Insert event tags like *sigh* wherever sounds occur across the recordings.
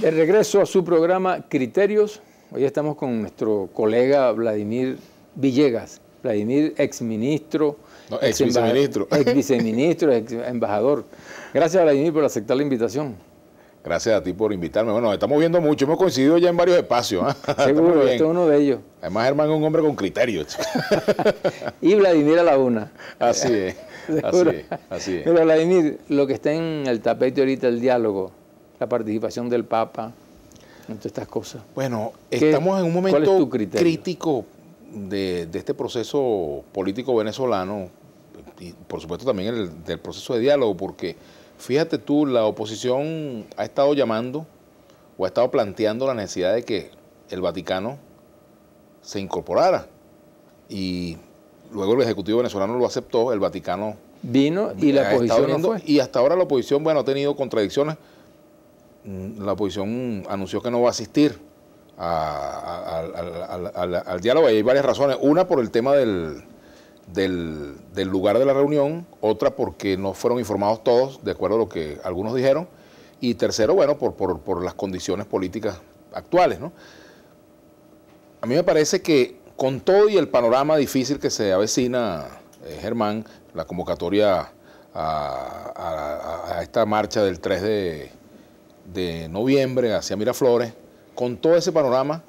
De regreso a su programa Criterios, hoy estamos con nuestro colega Vladimir Villegas, Vladimir, exministro, ex viceministro, ex viceministro, ex embajador. Gracias Vladimir por aceptar la invitación. Gracias a ti por invitarme. Bueno, estamos viendo mucho, hemos coincidido ya en varios espacios. ¿ah? *laughs* Seguro, este es uno de ellos. Además, hermano, es un hombre con criterios. *laughs* y Vladimir a la una. Así es, así es, así es. Pero Vladimir, lo que está en el tapete ahorita, el diálogo, la participación del Papa, en estas cosas. Bueno, estamos en un momento crítico de, este proceso político venezolano y por supuesto también del proceso de diálogo, porque fíjate tú, la oposición ha estado llamando o ha estado planteando la necesidad de que el Vaticano se incorporara y luego el Ejecutivo venezolano lo aceptó, el Vaticano... Vino y la oposición fue. Y hasta ahora la oposición, bueno, ha tenido contradicciones Mm, la oposición anunció que no va a asistir al diálogo. Y hay varias razones. Una por el tema del, lugar de la reunión, otra porque no fueron informados todos, de acuerdo a lo que algunos dijeron, y tercero, bueno, por, las condiciones políticas actuales. A mí me parece que con todo y el panorama difícil que se avecina, eh, Germán, la convocatoria a, esta marcha del 3 de, de noviembre hacia Miraflores, con todo ese panorama,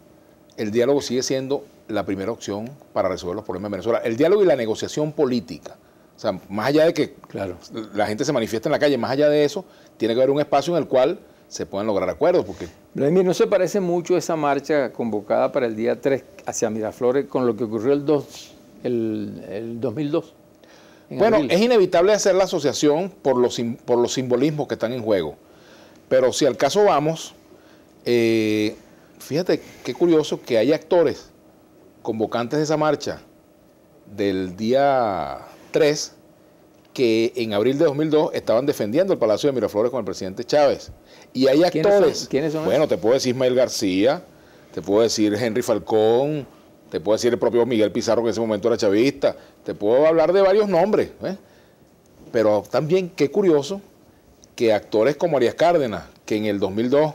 el diálogo sigue siendo la primera opción para resolver los problemas de Venezuela. El diálogo y la negociación política. O sea, más allá de que la gente se manifiesta en la calle, más allá de eso, tiene que haber un espacio en el cual se puedan lograr acuerdos. Porque... Vladimir, ¿no se parece mucho esa marcha convocada para el día 3 hacia Miraflores con lo que ocurrió el, 2, el, 2002? Bueno, es inevitable hacer la asociación por los, por los simbolismos que están en juego. Pero si al caso vamos, eh, fíjate qué curioso que hay actores convocantes de esa marcha del día 3 que en abril de 2002 estaban defendiendo el Palacio de Miraflores con el presidente Chávez. Y hay actores. ¿Quiénes son? bueno, te puedo decir Ismael García, te puedo decir Henry Falcón, te puedo decir el propio Miguel Pizarro, que en ese momento era chavista, te puedo hablar de varios nombres. ¿eh? Pero también, qué curioso que actores como Arias Cárdenas, que en el 2002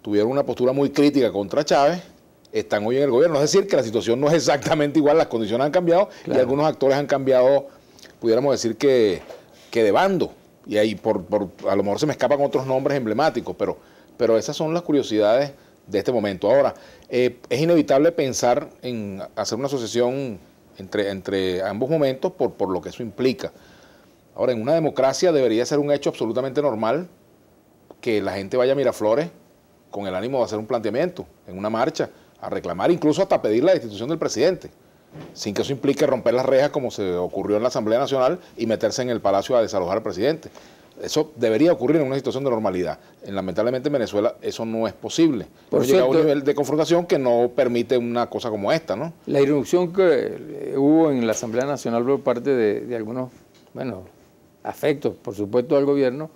tuvieron una postura muy crítica contra Chávez, están hoy en el gobierno. Es decir, que la situación no es exactamente igual, las condiciones han cambiado y algunos actores han cambiado, pudiéramos decir que, que de bando. Y ahí por, por, a lo mejor se me escapan otros nombres emblemáticos, pero, pero esas son las curiosidades de este momento. Ahora, eh, es inevitable pensar en hacer una asociación entre, entre ambos momentos por, por lo que eso implica. Ahora, en una democracia debería ser un hecho absolutamente normal que la gente vaya a Miraflores con el ánimo de hacer un planteamiento, en una marcha, a reclamar, incluso hasta pedir la destitución del presidente, sin que eso implique romper las rejas como se ocurrió en la Asamblea Nacional y meterse en el Palacio a desalojar al presidente. Eso debería ocurrir en una situación de normalidad. Lamentablemente en Venezuela eso no es posible. llega a un nivel de confrontación que no permite una cosa como esta, ¿no? La irrupción que hubo en la Asamblea Nacional por parte de, algunos, bueno, afecto, por supuesto, al gobierno,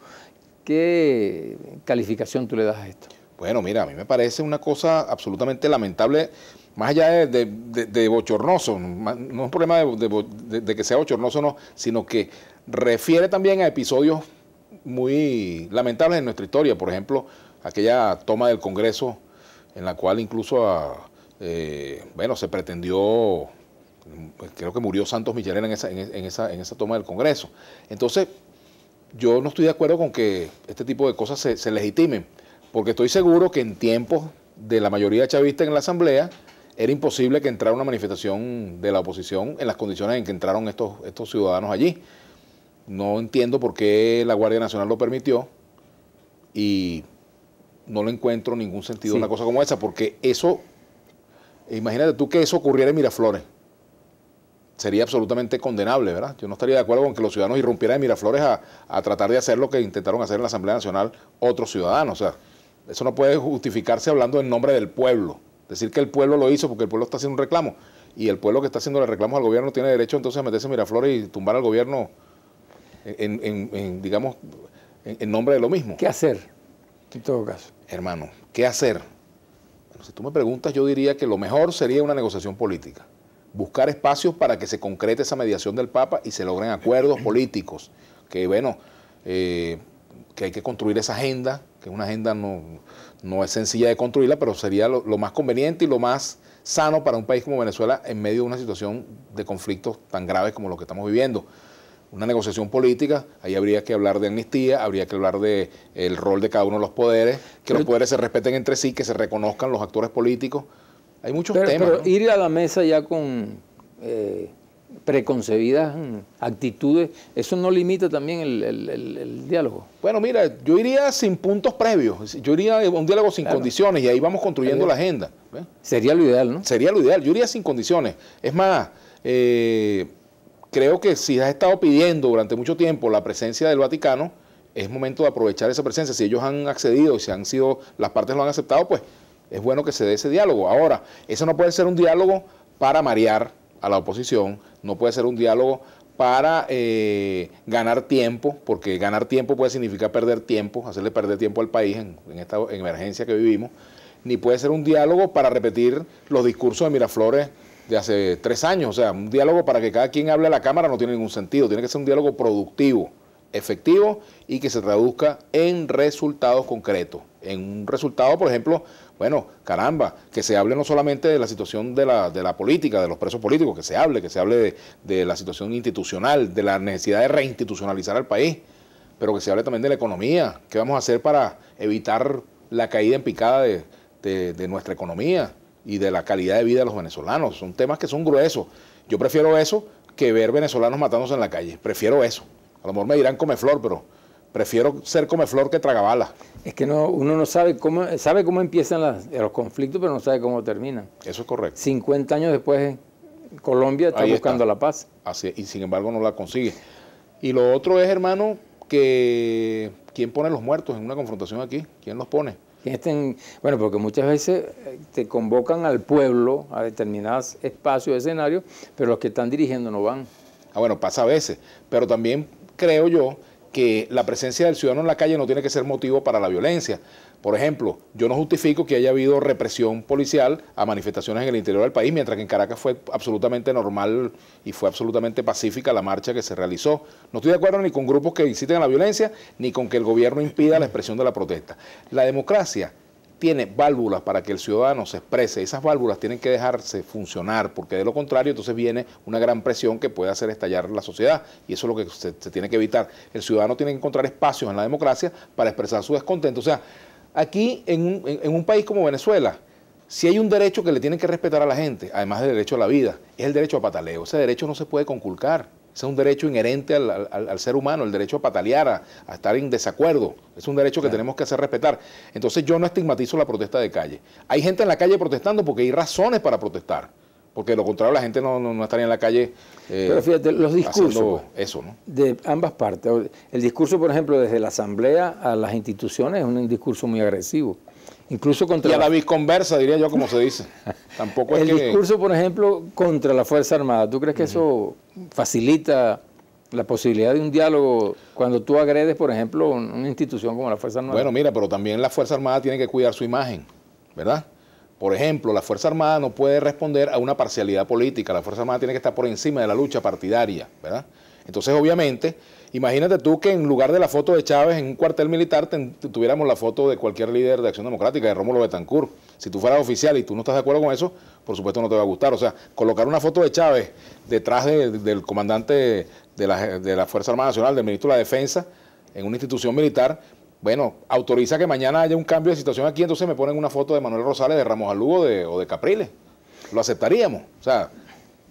¿qué calificación tú le das a esto? Bueno, mira, a mí me parece una cosa absolutamente lamentable, más allá de, bochornoso, no es un problema de, que sea bochornoso, no, sino que refiere también a episodios muy lamentables en nuestra historia, por ejemplo, aquella toma del Congreso en la cual incluso, eh, bueno, se pretendió pues, creo que murió Santos Michelena en esa, toma del Congreso. Entonces, yo no estoy de acuerdo con que este tipo de cosas se, legitimen, porque estoy seguro que en tiempos de la mayoría chavista en la Asamblea, era imposible que entrara una manifestación de la oposición en las condiciones en que entraron estos, estos ciudadanos allí. No entiendo por qué la Guardia Nacional lo permitió y no le encuentro ningún sentido a una cosa como esa, porque eso, imagínate tú que eso ocurriera en Miraflores sería absolutamente condenable, ¿verdad? Yo no estaría de acuerdo con que los ciudadanos irrumpieran en Miraflores a, a, tratar de hacer lo que intentaron hacer en la Asamblea Nacional otros ciudadanos. O sea, eso no puede justificarse hablando en nombre del pueblo. Decir que el pueblo lo hizo porque el pueblo está haciendo un reclamo. Y el pueblo que está haciendo el reclamo al gobierno tiene derecho entonces a meterse en Miraflores y tumbar al gobierno en, en, digamos, en, nombre de lo mismo. ¿Qué hacer? En todo caso. Hermano, ¿qué hacer? si tú me preguntas, yo diría que lo mejor sería una negociación política buscar espacios para que se concrete esa mediación del Papa y se logren acuerdos *clears throat* políticos, que bueno, eh, que hay que construir esa agenda, que una agenda no, es sencilla de construirla, pero sería lo, más conveniente y lo más sano para un país como Venezuela en medio de una situación de conflictos tan graves como lo que estamos viviendo. Una negociación política, ahí habría que hablar de amnistía, habría que hablar de rol de cada uno de los poderes, que los poderes se respeten entre sí, que se reconozcan los actores políticos. Hay muchos temas. Pero ir a la mesa ya con eh, preconcebidas actitudes, ¿eso no limita también el, diálogo? Bueno, mira, yo iría sin puntos previos. Yo iría a un diálogo sin condiciones y ahí vamos construyendo la agenda. Sería lo ideal, ¿no? Sería lo ideal. Yo iría sin condiciones. Es más, eh, creo que si has estado pidiendo durante mucho tiempo la presencia del Vaticano, es momento de aprovechar esa presencia. Si ellos han accedido y si han sido, las partes lo han aceptado, pues es bueno que se dé ese diálogo. Ahora, eso no puede ser un diálogo para marear a la oposición, no puede ser un diálogo para eh, ganar tiempo, porque ganar tiempo puede significar perder tiempo, hacerle perder tiempo al país en, en esta emergencia que vivimos, ni puede ser un diálogo para repetir los discursos de Miraflores de hace tres años. O sea, un diálogo para que cada quien hable a la Cámara no tiene ningún sentido, tiene que ser un diálogo productivo efectivo y que se traduzca en resultados concretos. En un resultado, por ejemplo, bueno, caramba, que se hable no solamente de la situación de la, de la política, de los presos políticos, que se hable, que se hable de, la situación institucional, de la necesidad de reinstitucionalizar al país, pero que se hable también de la economía, qué vamos a hacer para evitar la caída en picada de, de nuestra economía y de la calidad de vida de los venezolanos. Son temas que son gruesos. Yo prefiero eso que ver venezolanos matándose en la calle. Prefiero eso. A lo mejor me dirán flor, pero prefiero ser flor que tragabala. Es que no, uno no sabe cómo, sabe cómo empiezan los conflictos, pero no sabe cómo terminan. Eso es correcto. 50 años después, Colombia está buscando la paz. Así, y sin embargo no la consigue. Y lo otro es, hermano, que quién pone los muertos en una confrontación aquí, quién los pone. Estén, bueno, porque muchas veces eh, te convocan al pueblo a determinados espacios, escenarios, pero los que están dirigiendo no van. Ah, bueno, pasa a veces, pero también creo yo que la presencia del ciudadano en la calle no tiene que ser motivo para la violencia. Por ejemplo, yo no justifico que haya habido represión policial a manifestaciones en el interior del país, mientras que en Caracas fue absolutamente normal y fue absolutamente pacífica la marcha que se realizó. No estoy de acuerdo ni con grupos que inciten a la violencia, ni con que el gobierno impida la expresión de la protesta. La democracia tiene válvulas para que el ciudadano se exprese. Esas válvulas tienen que dejarse funcionar, porque de lo contrario entonces viene una gran presión que puede hacer estallar la sociedad. Y eso es lo que se, tiene que evitar. El ciudadano tiene que encontrar espacios en la democracia para expresar su descontento. O sea, aquí en un, en un país como Venezuela, si hay un derecho que le tienen que respetar a la gente, además del derecho a la vida, es el derecho a pataleo. Ese derecho no se puede conculcar es un derecho inherente al, ser humano, el derecho a patalear, a, estar en desacuerdo. Es un derecho que tenemos que hacer respetar. Entonces yo no estigmatizo la protesta de calle. Hay gente en la calle protestando porque hay razones para protestar. Porque de lo contrario la gente no, estaría en la calle. Eh, Pero fíjate, los discursos eso, ¿no? de ambas partes. El discurso, por ejemplo, desde la Asamblea a las instituciones es un discurso muy agresivo. Incluso contra y a la visconversa, diría yo, como se dice. *laughs* Tampoco es El discurso, por ejemplo, contra la Fuerza Armada. ¿Tú crees que eso facilita la posibilidad de un diálogo cuando tú agredes, por ejemplo, una institución como la Fuerza Armada? Bueno, mira, pero también la Fuerza Armada tiene que cuidar su imagen, ¿verdad? Por ejemplo, la Fuerza Armada no puede responder a una parcialidad política. La Fuerza Armada tiene que estar por encima de la lucha partidaria, ¿verdad? Entonces, obviamente, imagínate tú que en lugar de la foto de Chávez en un cuartel militar tuviéramos la foto de cualquier líder de Acción Democrática, de Rómulo Betancourt. Si tú fueras oficial y tú no estás de acuerdo con eso, por supuesto no te va a gustar. O sea, colocar una foto de Chávez detrás del comandante de la, Fuerza Armada Nacional, del ministro de la Defensa, en una institución militar, bueno, autoriza que mañana haya un cambio de situación aquí, entonces me ponen una foto de Manuel Rosales, de Ramos Alugo o de Capriles. Lo aceptaríamos. O sea,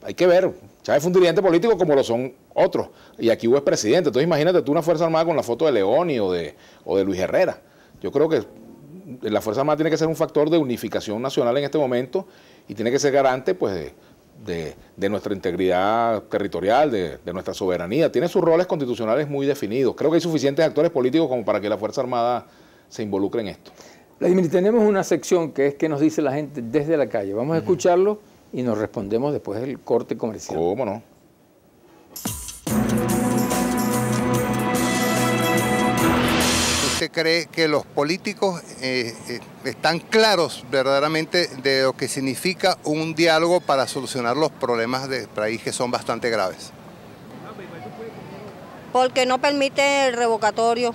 hay que ver, Chávez fue un dirigente político como lo son otros, y aquí hubo presidente. entonces imagínate tú una Fuerza Armada con la foto de Leoni o de, Luis Herrera. Yo creo que la Fuerza Armada tiene que ser un factor de unificación nacional en este momento y tiene que ser garante pues, de, nuestra integridad territorial, de, nuestra soberanía. Tiene sus roles constitucionales muy definidos. Creo que hay suficientes actores políticos como para que la Fuerza Armada se involucre en esto. Vladimir, tenemos una sección que es que nos dice la gente desde la calle. Vamos a escucharlo y nos respondemos después del corte comercial. ¿Cómo no? ¿Usted cree que los políticos eh, eh, están claros verdaderamente de lo que significa un diálogo para solucionar los problemas del país que son bastante graves? Porque no permite el revocatorio.